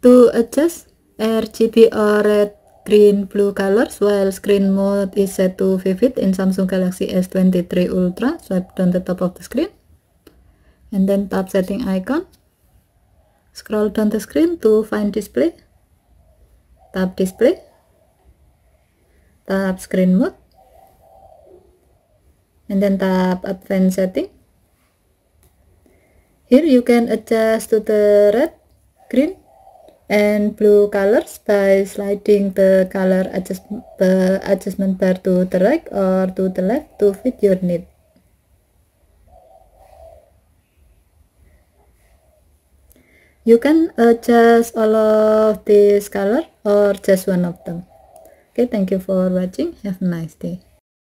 To adjust RGB or red, green, blue colors while screen mode is set to vivid in Samsung Galaxy S23 Ultra, swipe down the top of the screen and then tap setting icon. Scroll down the screen to find display. Tap display. Tap screen mode. And then tap advanced setting. Here you can adjust to the red, green, and blue colors by sliding the color adjust, the adjustment bar to the right or to the left to fit your need. You can adjust all of these color or just one of them. Okay, thank you for watching. Have a nice day.